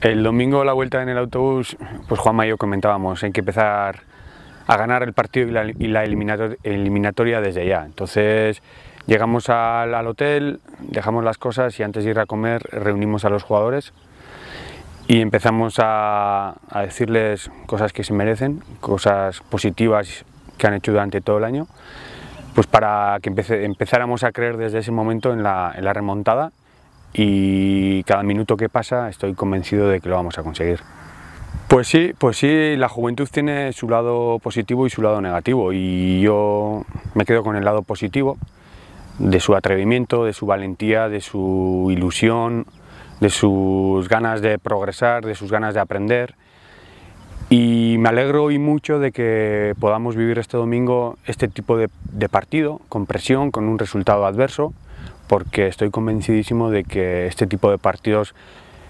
El domingo la vuelta en el autobús, pues Juanma y yo comentábamos, hay que empezar a ganar el partido y la, eliminatoria desde ya. Entonces llegamos al, hotel, dejamos las cosas y antes de ir a comer reunimos a los jugadores y empezamos a, decirles cosas que se merecen, cosas positivas que han hecho durante todo el año, pues para que empezáramos a creer desde ese momento en la remontada y cada minuto que pasa estoy convencido de que lo vamos a conseguir. Pues sí, pues sí, la juventud tiene su lado positivo y su lado negativo y yo me quedo con el lado positivo de su atrevimiento, de su valentía, de su ilusión, de sus ganas de progresar, de sus ganas de aprender y me alegro hoy mucho de que podamos vivir este domingo este tipo de, de partido con presión, con un resultado adverso porque estoy convencidísimo de que este tipo de partidos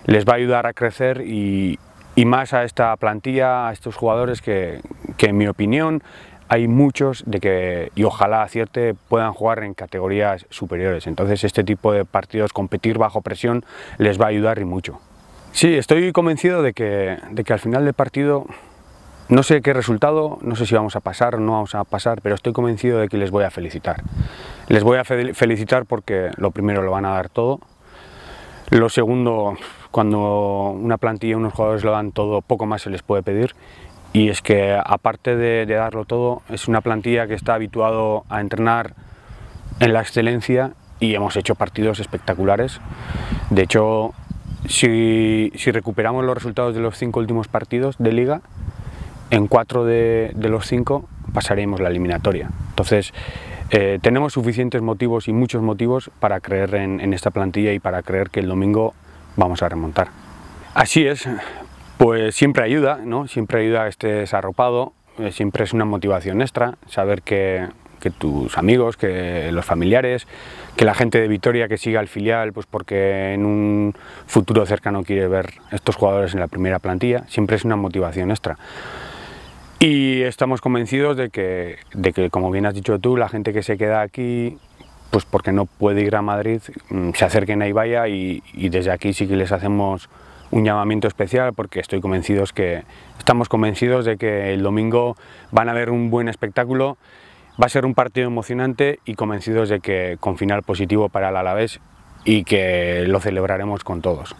les va a ayudar a crecer y, más a esta plantilla, a estos jugadores que, que, en mi opinión hay muchos de que, y ojalá acierte, puedan jugar en categorías superiores. Entonces este tipo de partidos, competir bajo presión, les va a ayudar y mucho. Sí, estoy convencido de que, de que al final del partido, no sé qué resultado, no sé si vamos a pasar o no vamos a pasar, pero estoy convencido de que les voy a felicitar. Les voy a felicitar porque lo primero lo van a dar todo. Lo segundo, cuando una plantilla, unos jugadores lo dan todo, poco más se les puede pedir. Y es que aparte de, darlo todo, es una plantilla que está habituado a entrenar en la excelencia y hemos hecho partidos espectaculares. De hecho, si, recuperamos los resultados de los cinco últimos partidos de liga, en cuatro de, de los cinco pasaremos la eliminatoria. Entonces, eh, tenemos suficientes motivos y muchos motivos para creer en, esta plantilla y para creer que el domingo vamos a remontar. Así es, pues siempre ayuda, ¿no? Siempre ayuda a este desarropado, eh, siempre es una motivación extra saber que, tus amigos, que los familiares, que la gente de Vitoria que siga al filial, pues porque en un futuro cercano quiere ver estos jugadores en la primera plantilla, siempre es una motivación extra. Y estamos convencidos de que, como bien has dicho tú, la gente que se queda aquí, pues porque no puede ir a Madrid, mm, se acerquen a vaya y, y desde aquí sí que les hacemos un llamamiento especial porque estoy convencidos que estamos convencidos de que el domingo van a ver un buen espectáculo, va a ser un partido emocionante y convencidos de que con final positivo para el Alavés y que lo celebraremos con todos.